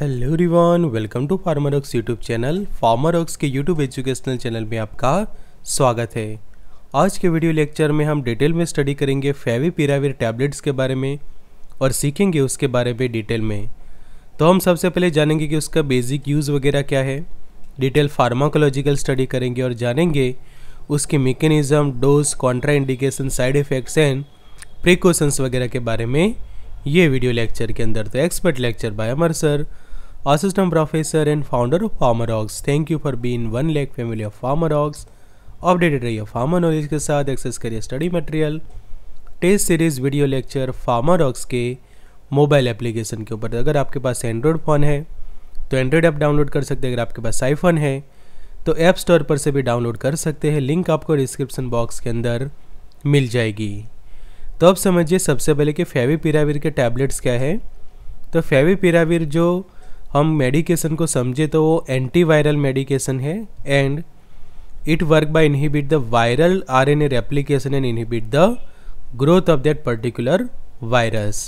hello रिवान welcome to pharma Ox YouTube channel pharma Ox के YouTube educational channel में आपका स्वागत है आज के वीडियो लेक्चर में हम डिटेल में स्टडी करेंगे फेवी पिराविर टैबलेट्स के बारे में और सीखेंगे उसके बारे में डिटेल में तो हम सबसे पहले जानेंगे कि उसका बेसिक यूज़ वगैरह क्या है डिटेल फार्माकोलॉजिकल स्टडी करेंगे और जानेंगे उसके mechanism dose contraindication side effects and precautions वगैरह के बारे में ये वीडियो लेक्चर के अंदर तो expert lecture by Amar sir assistant assistant professor and founder of thank you for been one lakh lakh of pharma Ox updated रहिए फार्मर नॉलेज के साथ एक्सेस करिए study material test series video lecture pharma Ox के mobile application के ऊपर अगर आपके पास Android phone है तो एंड्रॉयड ऐप डाउनलोड कर सकते हैं अगर आपके पास आईफोन है तो ऐप स्टोर पर से भी डाउनलोड कर सकते हैं लिंक आपको डिस्क्रिप्शन बॉक्स के अंदर मिल जाएगी तो अब समझिए सबसे पहले कि फेवी पिराविर के टैबलेट्स क्या है तो फेवी पिराविर जो हम मेडिकेशन को समझे तो वो एंटीवायरल मेडिकेशन है and it work by inhibit the viral R N A replication and inhibit the growth of that particular virus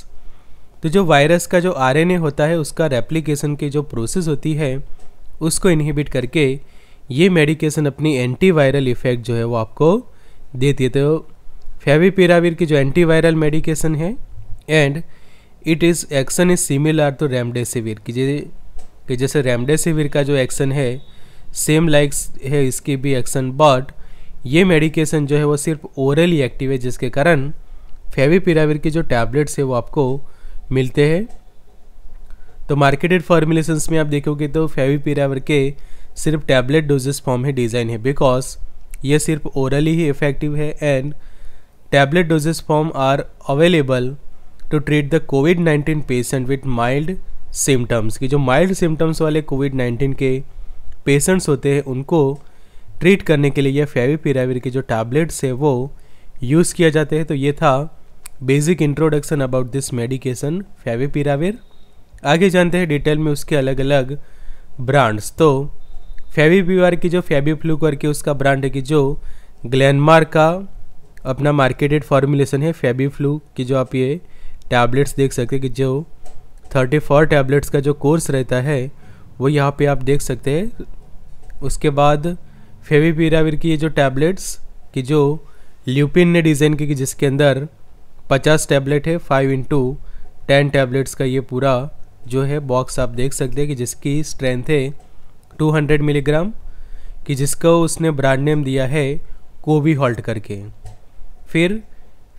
तो जो वायरस का जो आर एन ए होता है उसका रेप्लीकेशन की जो प्रोसेस होती है उसको इनहिबिट करके ये मेडिकेशन अपनी एंटीवायरल इफ़ेक्ट जो है वो आपको देती है तो फेवीपिराविर की जो एंटीवायरल मेडिकेशन है and it is action is similar to remdesivir कि कि जैसे रेमडेसिविर का जो एक्शन है सेम लाइक है इसकी भी एक्शन बट ये मेडिकेशन जो है वो सिर्फ ओरली एक्टिव है जिसके कारण फेविपिराविर के जो टैबलेट्स है वो आपको मिलते हैं तो मार्केटेड फॉर्मुलेशंस में आप देखोगे तो फेविपिराविर के सिर्फ टैबलेट डोजेस फॉर्म ही डिज़ाइन है बिकॉज ये सिर्फ ओरली ही इफेक्टिव है and tablet dosage form are available to treat the covid nineteen patient with mild symptoms कि जो माइल्ड सिम्टम्स वाले कोविड नाइन्टीन के पेशेंट्स होते हैं उनको ट्रीट करने के लिए यह पिराविर के जो टैबलेट्स है वो यूज़ किया जाते हैं तो ये था basic introduction about this medication favipiravir आगे जानते हैं डिटेल में उसके अलग अलग ब्रांड्स तो फेवी पीवार की जो फ्लू करके उसका ब्रांड है कि जो ग्लैनमार्क का अपना मार्केटेड फॉर्मुलेशन है फ्लू की जो आप ये टैबलेट्स देख सकते हैं कि जो थर्टी फोर टैबलेट्स का जो कोर्स रहता है वो यहाँ पे आप देख सकते हैं उसके बाद फेवीपिराविर की ये जो टैबलेट्स कि जो ल्यूपिन ने डिज़ाइन की कि जिसके अंदर पचास टैबलेट है फाइव इंटू टेन टैबलेट्स का ये पूरा जो है बॉक्स आप देख सकते हैं कि जिसकी स्ट्रेंथ है 200 मिलीग्राम कि जिसको उसने ब्रांड नेम दिया है कोवी हॉल्ट करके फिर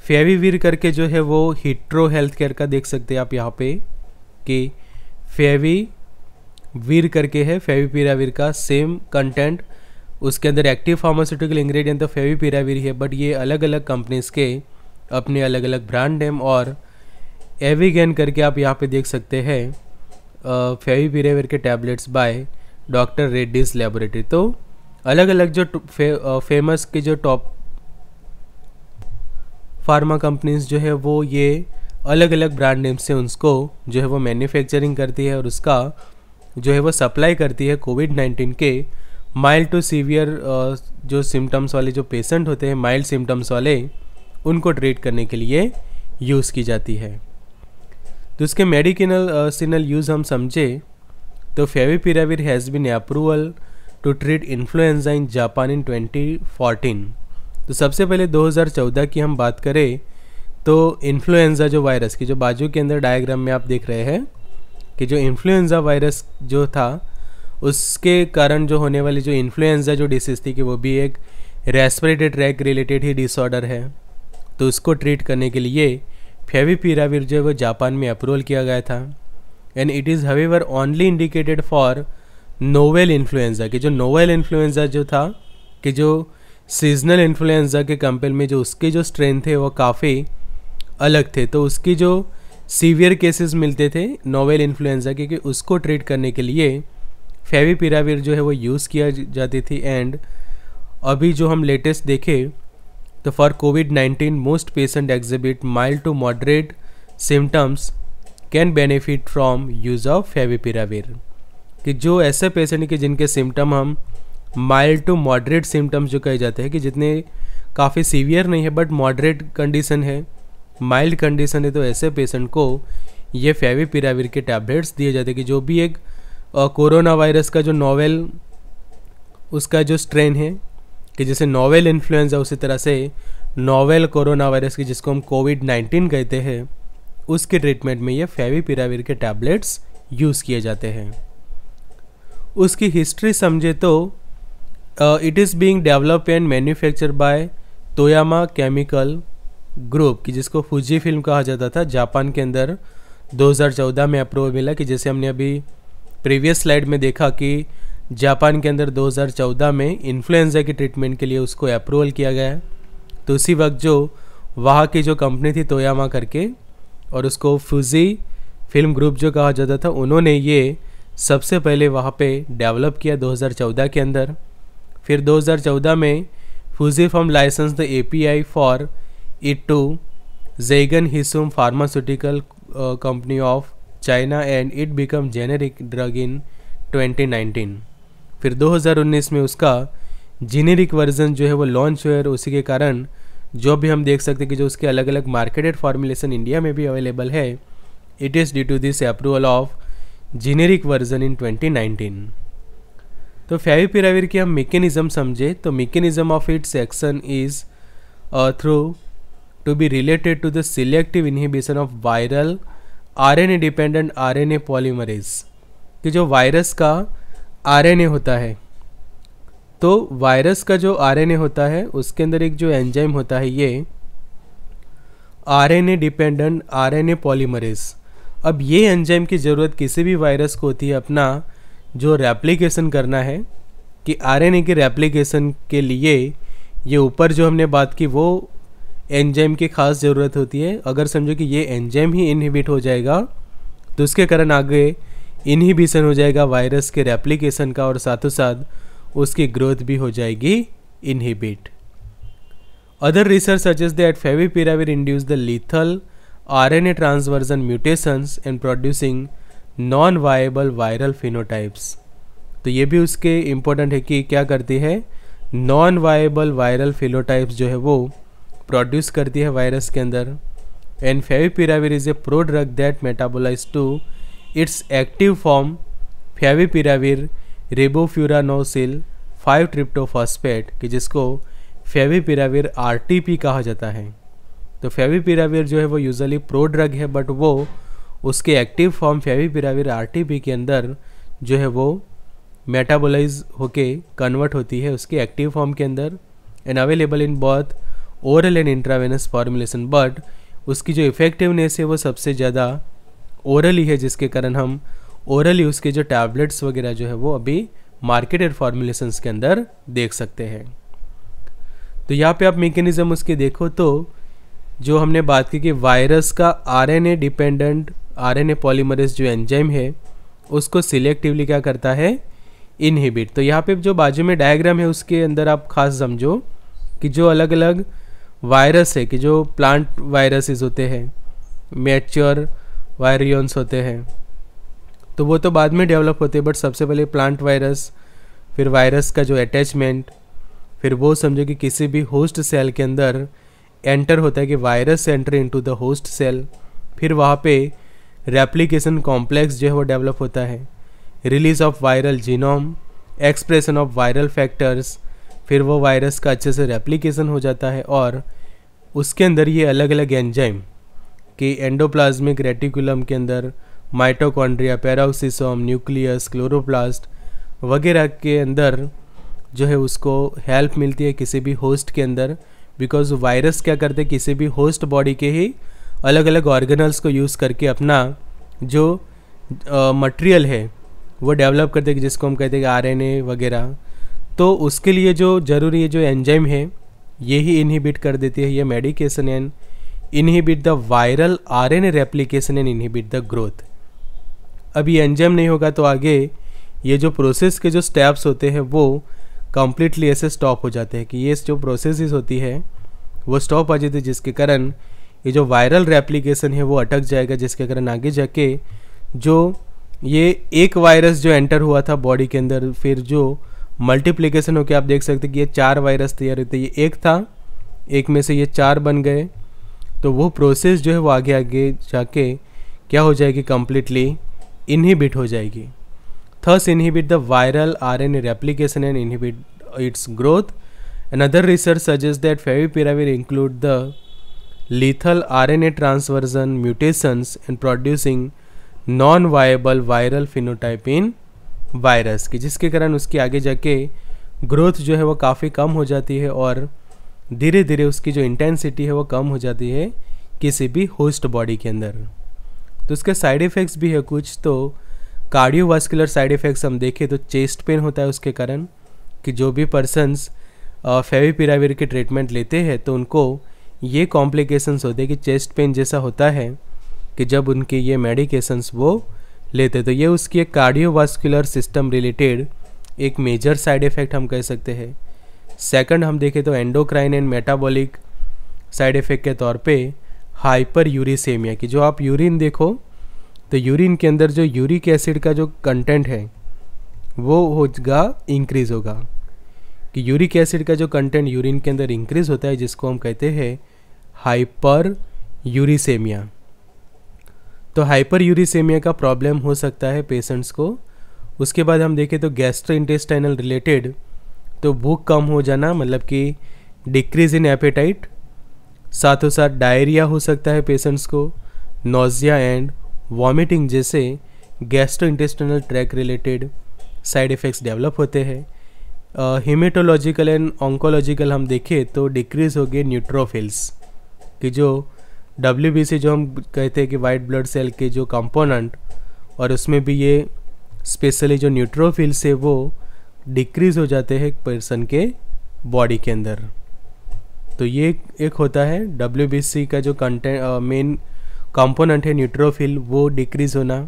फेविविर करके जो है वो हिट्रो हेल्थ केयर का देख सकते हैं आप यहाँ पे कि फेवी वीर करके है फेवी फेवीपिरावीर का सेम कंटेंट उसके अंदर एक्टिव फार्मास्यूटिकल इंग्रेडिएंट तो फेवी फेवीपिरावीर है बट ये अलग अलग कंपनीज के अपने अलग अलग ब्रांड नेम और एविगेन करके आप यहाँ पे देख सकते हैं फेवी फेवीपिरावीर के tablets by doctor Reddy's laboratory तो अलग अलग जो फे, आ, फेमस के जो टॉप फार्मा कंपनीज जो है वो ये अलग अलग ब्रांड नेम से उसको जो है वो मैन्युफैक्चरिंग करती है और उसका जो है वो सप्लाई करती है कोविड नाइन्टीन के माइल्ड टू सीवियर जो सिम्टम्स वाले जो पेशेंट होते हैं माइल्ड सिम्टम्स वाले उनको ट्रीट करने के लिए यूज़ की जाती है तो उसके मेडिकिनल सिनल यूज़ हम समझे तो favipiravir has been approval to treat influenza in Japan in fourteen तो सबसे पहले 2014 की हम बात करें तो इन्फ्लुएंज़ा जो वायरस की जो बाजू के अंदर डायग्राम में आप देख रहे हैं कि जो इन्फ्लुएंज़ा वायरस जो था उसके कारण जो होने वाली जो इन्फ्लुएंज़ा जो डिसीज़ थी कि वो भी एक रेस्परेटरी ट्रैक रिलेटेड ही डिसऑर्डर है तो उसको ट्रीट करने के लिए फेवी फेवीपिराविर जो है वो जापान में अप्रूवल किया गया था and it is however only indicated for novel influenza कि जो नोवेल इन्फ्लुएंज़ा जो था कि जो सीजनल इन्फ्लुएंजा के कंपेयर में जो उसके जो स्ट्रेंथ थे वो काफ़ी अलग थे तो उसकी जो सीवियर केसेस मिलते थे नोवेल इन्फ्लुएंजा के कि उसको ट्रीट करने के लिए फेवीपिराविर जो है वो यूज़ किया जाती थी एंड अभी जो हम लेटेस्ट देखें तो for covid nineteen most patient exhibit mild to moderate symptoms can benefit from use of favipiravir कि जो ऐसे पेशेंट के जिनके सिम्टम हम माइल्ड टू मॉडरेट सिम्टम्स जो कहे जाते हैं कि जितने काफ़ी सीवियर नहीं है बट मॉडरेट कंडीशन है माइल्ड कंडीशन है तो ऐसे पेशेंट को ये पिराविर के टैबलेट्स दिए जाते हैं कि जो भी एक कोरोना वायरस का जो नोवेल उसका जो स्ट्रेन है कि जैसे नोवेल इन्फ्लुएंजा उसी तरह से नोवेल कोरोना वायरस की जिसको हम कोविड नाइन्टीन कहते हैं उसके ट्रीटमेंट में ये फेवी पिराविर के टैबलेट्स यूज़ किए जाते हैं उसकी हिस्ट्री समझे तो uh, it is being developed and manufactured by Toyama Chemical group कि जिसको फूजी फिल्म कहा जाता था जापान के अंदर 2014 में अप्रूवल मिला कि जैसे हमने अभी प्रीवियस स्लाइड में देखा कि जापान के अंदर 2014 में इन्फ्लुएंजा के ट्रीटमेंट के लिए उसको अप्रूवल किया गया है तो उसी वक्त जो वहाँ की जो कंपनी थी तोयामा करके और उसको फूजी फिल्म ग्रुप जो कहा जाता था उन्होंने ये सबसे पहले वहाँ पे डेवलप किया 2014 के अंदर फिर 2014 में Fujifilm license the A P I for it to जैगन Hisun pharmaceutical company of China and it become generic drug in 2019 फिर 2019 में उसका जेनेरिक वर्जन जो है वो लॉन्च हुआ और उसी के कारण जो भी हम देख सकते हैं कि जो उसके अलग अलग मार्केटेड फार्मुलेशन इंडिया में भी अवेलेबल है it is due to this approval of generic version in 2019 तो फेविपिराविर की हम मेकेनिज़्म समझे तो mechanism of its action is to the selective inhibition of viral R N A dependent R N A polymerase कि जो virus का RNA होता है तो वायरस का जो आरएनए होता है उसके अंदर एक जो एंजाइम होता है ये आरएनए डिपेंडेंट आरएनए पॉलीमरेज अब ये एंजाइम की ज़रूरत किसी भी वायरस को होती है अपना जो रेप्लिकेशन करना है कि आरएनए के रेप्लिकेशन के लिए ये ऊपर जो हमने बात की वो एंजाइम की खास ज़रूरत होती है अगर समझो कि ये एंजाइम ही इनहिबिट हो जाएगा तो उसके कारण आगे इनहिबिशन हो जाएगा वायरस के रेप्लिकेशन का और साथों साथ उसकी ग्रोथ भी हो जाएगी inhibit Other favi suggests induce the lethal R N A transversion mutations and producing non viable viral phenotypes तो ये भी उसके इम्पोर्टेंट है कि क्या करती है नॉन वायबल वायरल फिनोटाइप्स जो है वो प्रोड्यूस करती है वायरस के अंदर and favipiravir is a pro drug that metabolize to its active form favipiravir ribofuranosyl five triphosphate कि जिसको फेविपिराविर पी कहा जाता है तो फेविपिराविर जो है वो यूजली प्रो ड्रग है बट वो उसके एक्टिव फॉर्म फेविपिराविर आर के अंदर जो है वो मेटाबोलाइज होके कन्वर्ट होती है उसके एक्टिव फॉर्म के अंदर and available in both oral and intravenous formulation but उसकी जो इफ़ेक्टिवनेस है वो सबसे ज़्यादा ही है जिसके कारण हम ही उसके जो टैबलेट्स वगैरह जो है वो अभी मार्केटेड फार्मुलेशन के अंदर देख सकते हैं तो यहाँ पे आप मेकेनिज़्म उसके देखो तो जो हमने बात की कि वायरस का आरएनए डिपेंडेंट आरएनए पॉलीमरेज जो एंजाइम है उसको सिलेक्टिवली क्या करता है इनहिबिट तो यहाँ पे जो बाजू में डायग्राम है उसके अंदर आप खास समझो कि जो अलग अलग वायरस है कि जो प्लांट वायरसेस होते हैं मैच्योर वायरियंस होते हैं तो वो तो बाद में डेवलप होते हैं बट सबसे पहले प्लांट वायरस फिर वायरस का जो अटैचमेंट फिर वो समझो कि किसी भी होस्ट सेल के अंदर एंटर होता है कि वायरस enter into the host cell फिर वहाँ पे रेप्लीकेशन कॉम्प्लेक्स जो है वो डेवलप होता है release of viral genome expression of viral factors फिर वो वायरस का अच्छे से रेप्लीकेशन हो जाता है और उसके अंदर ये अलग अलग एंजाइम कि एंडोप्लाज्मिक रेटिकुलम के अंदर माइटोकॉन्ड्रिया पैरोक्सिसोम न्यूक्लियस क्लोरोप्लास्ट वगैरह के अंदर जो है उसको हेल्प मिलती है किसी भी होस्ट के अंदर बिकॉज वायरस क्या करते हैं किसी भी होस्ट बॉडी के ही अलग अलग ऑर्गेनल्स को यूज़ करके अपना जो मटेरियल है वो डेवलप कर देगी जिसको हम कहते हैं आर एन वगैरह तो उसके लिए जो ज़रूरी जो एंजाइम है ये ही इनहिबिट कर देती है ये medication and inhibit the viral R N replication and inhibit the growth अब ये एंजाइम नहीं होगा तो आगे ये जो प्रोसेस के जो स्टेप्स होते हैं वो कम्प्लीटली ऐसे स्टॉप हो जाते हैं कि ये जो प्रोसेस होती है वो स्टॉप आ जाती है जिसके कारण ये जो वायरल रेप्लीकेशन है वो अटक जाएगा जिसके कारण आगे जाके जो ये एक वायरस जो एंटर हुआ था बॉडी के अंदर फिर जो मल्टीप्लीकेशन होकर आप देख सकते कि ये चार वायरस तैयार होते ये एक था एक में से ये चार बन गए तो वो प्रोसेस जो है वो आगे आगे जाके क्या हो जाएगी कम्प्लीटली इनहिबिट हो जाएगी thus inhibit the viral R N replication and inhibit its growth other research suggest that favi favipiravir include the lethal RNA transversion mutations and producing non viable viral phenotype in virus की जिसके कारण उसकी आगे जाके growth जो है वो काफ़ी कम हो जाती है और धीरे धीरे उसकी जो इंटेंसिटी है वो कम हो जाती है किसी भी होस्ट बॉडी के अंदर तो उसके साइड इफ़ेक्ट्स भी है कुछ तो कार्डियोवास्कुलर साइड इफ़ेक्ट्स हम देखें तो चेस्ट पेन होता है उसके कारण कि जो भी पर्सनस फेवीपिराविर के ट्रीटमेंट लेते हैं तो उनको ये कॉम्प्लिकेशंस होते हैं कि चेस्ट पेन जैसा होता है कि जब उनके ये मेडिकेशंस वो लेते तो ये उसकी एक कार्डियोवास्कुलर सिस्टम रिलेटेड एक मेजर साइड इफ़ेक्ट हम कह सकते हैं सेकंड हम देखें तो endocrine and metabolic side effect के तौर पे हाइपर यूरिसेमिया की जो आप यूरिन देखो तो यूरिन के अंदर जो यूरिक एसिड का जो कंटेंट है वो होगा इंक्रीज़ होगा कि यूरिक एसिड का जो कंटेंट यूरिन के अंदर इंक्रीज़ होता है जिसको हम कहते हैं हाइपर यूरिसेमिया तो हाइपर यूरिसेमिया का प्रॉब्लम हो सकता है पेशेंट्स को उसके बाद हम देखें तो गैस्ट्रो इंटेस्टाइनल रिलेटेड तो भूख कम हो जाना मतलब कि डिक्रीज इन एपेटाइट साथों साथ डायरिया हो सकता है पेशेंट्स को नोजिया एंड वॉमिटिंग जैसे gastrointestinal track related side effects develop होते हैं हीमेटोलॉजिकल एंड ऑन्कोलॉजिकल हम देखें तो डिक्रीज हो गए न्यूट्रोफिल्स कि जो डब्ल्यू जो हम कहते हैं कि वाइट ब्लड सेल के जो कंपोनेंट और उसमें भी ये स्पेशली जो न्यूट्रोफिल्स है वो डिक्रीज हो जाते हैं पर्सन के बॉडी के अंदर तो ये एक होता है डब्ल्यू का जो कंटेंट मेन कंपोनेंट है न्यूट्रोफिल वो डिक्रीज होना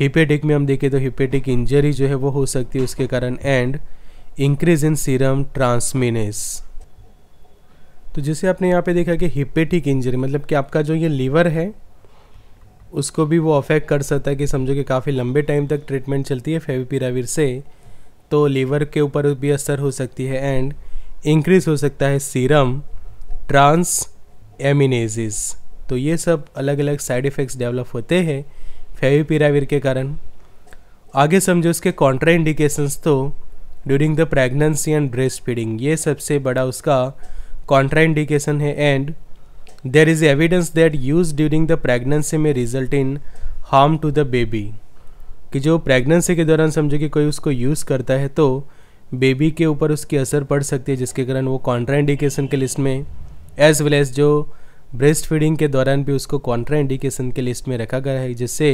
हिपेटिक में हम देखें तो हिपेटिक इंजरी जो है वो हो सकती है उसके कारण and increase in serum transaminase तो जैसे आपने यहाँ पे देखा कि हिपेटिक इंजरी मतलब कि आपका जो ये लीवर है उसको भी वो अफेक्ट कर सकता है कि समझो कि काफ़ी लंबे टाइम तक ट्रीटमेंट चलती है फेविपिराविर से तो लीवर के ऊपर भी असर हो सकती है एंड इंक्रीज हो सकता है सीरम ट्रांस एमिनेजिस तो ये सब अलग अलग साइड इफ़ेक्ट्स डेवलप होते हैं फेविपिराविर के कारण आगे समझो उसके कॉन्ट्रा इंडिकेशंस तो during the pregnancy and breastfeeding ये सबसे बड़ा उसका कॉन्ट्राइंडिकेशन है and there is evidence that use during the pregnancy में result in harm to the baby कि जो प्रेगनेंसी के दौरान समझो कि कोई उसको यूज़ करता है तो बेबी के ऊपर उसकी असर पड़ सकती है जिसके कारण वो कॉन्ट्राइंडिकेशन के लिस्ट में एज वेल एज जो ब्रेस्ट फीडिंग के दौरान भी उसको कॉन्ट्राइंडिकेशन के लिस्ट में रखा गया है जिससे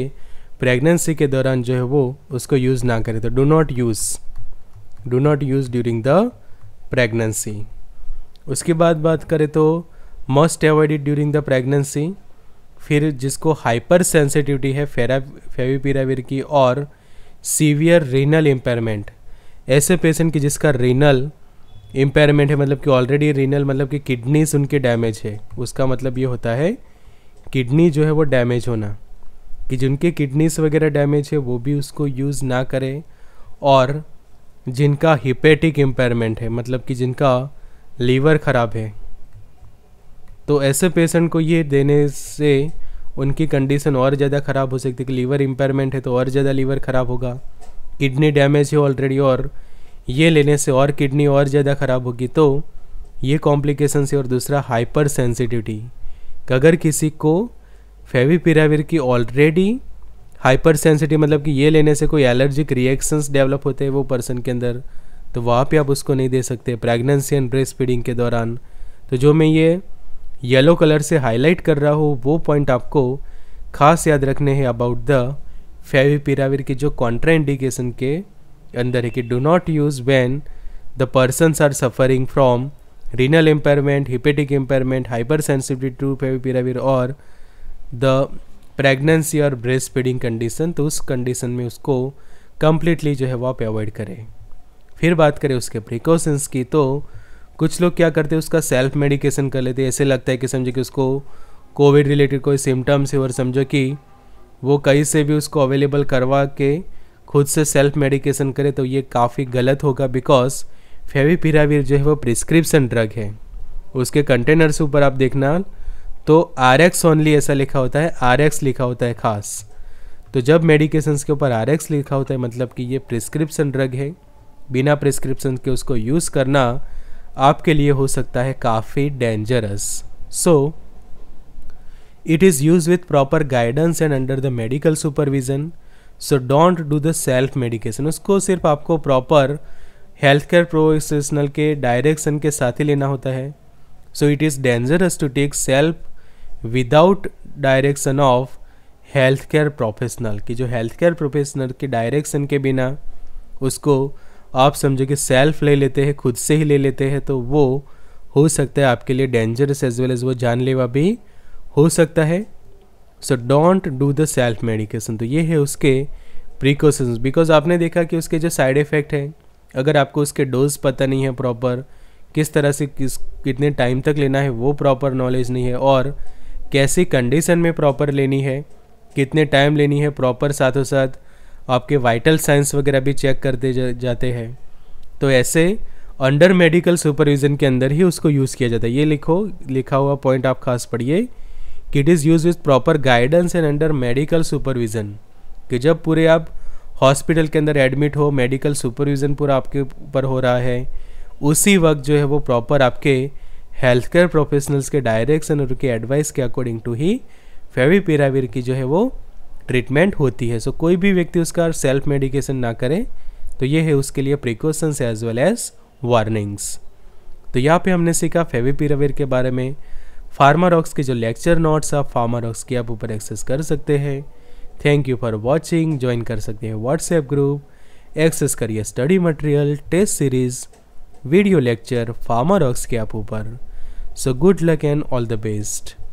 प्रेगनेंसी के दौरान जो है वो उसको यूज़ ना करे तो do not use do not use during the pregnancy उसके बाद बात करें तो must avoided during the pregnancy फिर जिसको हाइपर सेंसिटिविटी है फेरा फेविपिराविर की और सीवियर रीनल इम्पेयरमेंट ऐसे पेशेंट की जिसका रीनल इम्पेयरमेंट है मतलब कि ऑलरेडी रीनल मतलब कि किडनीज उनके डैमेज है उसका मतलब ये होता है किडनी जो है वो डैमेज होना कि जिनके किडनीस वगैरह डैमेज है वो भी उसको यूज़ ना करें और जिनका हिपेटिक इम्पेयरमेंट है मतलब कि जिनका लीवर ख़राब है तो ऐसे पेशेंट को ये देने से उनकी कंडीशन और ज़्यादा ख़राब हो सकती है कि लीवर इम्पेयरमेंट है तो और ज़्यादा लीवर ख़राब होगा किडनी डैमेज है ऑलरेडी और ये लेने से और किडनी और ज़्यादा ख़राब होगी तो ये कॉम्प्लिकेशन से और दूसरा हाइपर सेंसिटिविटी अगर किसी को फेविपिराविर की ऑलरेडी हाइपर सेंसिटिव मतलब कि ये लेने से कोई एलर्जिक रिएक्शंस डेवलप होते हैं वो पर्सन के अंदर तो वहाँ पे आप उसको नहीं दे सकते प्रेगनेंसी एंड ब्रेस्ट फीडिंग के दौरान तो जो मैं ये येलो कलर से हाईलाइट कर रहा हूँ वो पॉइंट आपको खास याद रखने हैं अबाउट द फेविपिराविर की जो कॉन्ट्राइंडिकेशन के अंदर है कि do not use when the persons are suffering from renal impairment hepatic impairment hypersensitivity to favipiravir और द प्रेगनेंसी और ब्रेस्ट फीडिंग कंडीशन तो उस कंडीशन में उसको कम्प्लीटली जो है वो आप अवॉइड करें फिर बात करें उसके प्रिकॉशंस की तो कुछ लोग क्या करते हैं उसका सेल्फ मेडिकेशन कर लेते हैं ऐसे लगता है कि समझो कि उसको कोविड रिलेटेड कोई सिम्टम्स है और समझो कि वो कहीं से भी उसको अवेलेबल करवा के खुद से सेल्फ मेडिकेशन करे तो ये काफ़ी गलत होगा बिकॉज फेविपिराविर जो है वो प्रिस्क्रिप्शन ड्रग है उसके कंटेनर्स ऊपर आप देखना तो आर एक्स ओनली ऐसा लिखा होता है आर एक्स लिखा होता है ख़ास तो जब मेडिकेशंस के ऊपर आर एक्स लिखा होता है मतलब कि ये प्रिस्क्रिप्शन ड्रग है बिना प्रिस्क्रिप्शन के उसको यूज़ करना आपके लिए हो सकता है काफ़ी dangerous so it is use with proper guidance and under the medical supervision so don't do the self medication उसको सिर्फ आपको प्रॉपर हेल्थ केयर प्रोफेशनल के डायरेक्शन के साथ ही लेना होता है so it is dangerous to take self without direction of health care professional की जो हेल्थ केयर प्रोफेशनल के डायरेक्शन के बिना उसको आप समझो कि सेल्फ ले लेते हैं खुद से ही ले लेते हैं तो वो हो सकता है आपके लिए डेंजरस एज वेल एज वो जानलेवा भी हो सकता है so don't do the self medication तो ये है उसके प्रिकॉशंस बिकॉज आपने देखा कि उसके जो साइड इफ़ेक्ट हैं अगर आपको उसके डोज पता नहीं है प्रॉपर किस तरह से किस कितने टाइम तक लेना है वो प्रॉपर नॉलेज नहीं है और कैसी कंडीशन में प्रॉपर लेनी है कितने टाइम लेनी है प्रॉपर साथों साथ आपके वाइटल साइंस वगैरह भी चेक करते जा, जाते हैं तो ऐसे अंडर मेडिकल सुपरविज़न के अंदर ही उसको यूज़ किया जाता है ये लिखो लिखा हुआ पॉइंट आप खास पढ़िए कि it is use with proper guidance and under medical supervision कि जब पूरे आप हॉस्पिटल के अंदर एडमिट हो मेडिकल सुपरविज़न पूरा आपके ऊपर हो रहा है उसी वक्त जो है वो प्रॉपर आपके हेल्थ केयर प्रोफेशनल्स के डायरेक्शन और उनके एडवाइस के अकॉर्डिंग टू ही फेवी की जो है वो ट्रीटमेंट होती है सो so, कोई भी व्यक्ति उसका सेल्फ मेडिकेशन ना करे तो ये है उसके लिए precautions as well as warnings तो यहाँ पे हमने सीखा फेविपिरावीर के बारे में फार्मारॉक्स के जो लेक्चर नोट्स आप फार्मारॉक्स के आप ऊपर एक्सेस कर सकते हैं thank you for watching join कर सकते हैं व्हाट्सएप ग्रुप एक्सेस करिए study material test series video lecture फार्मारॉक्स के आप ऊपर so good luck and all the best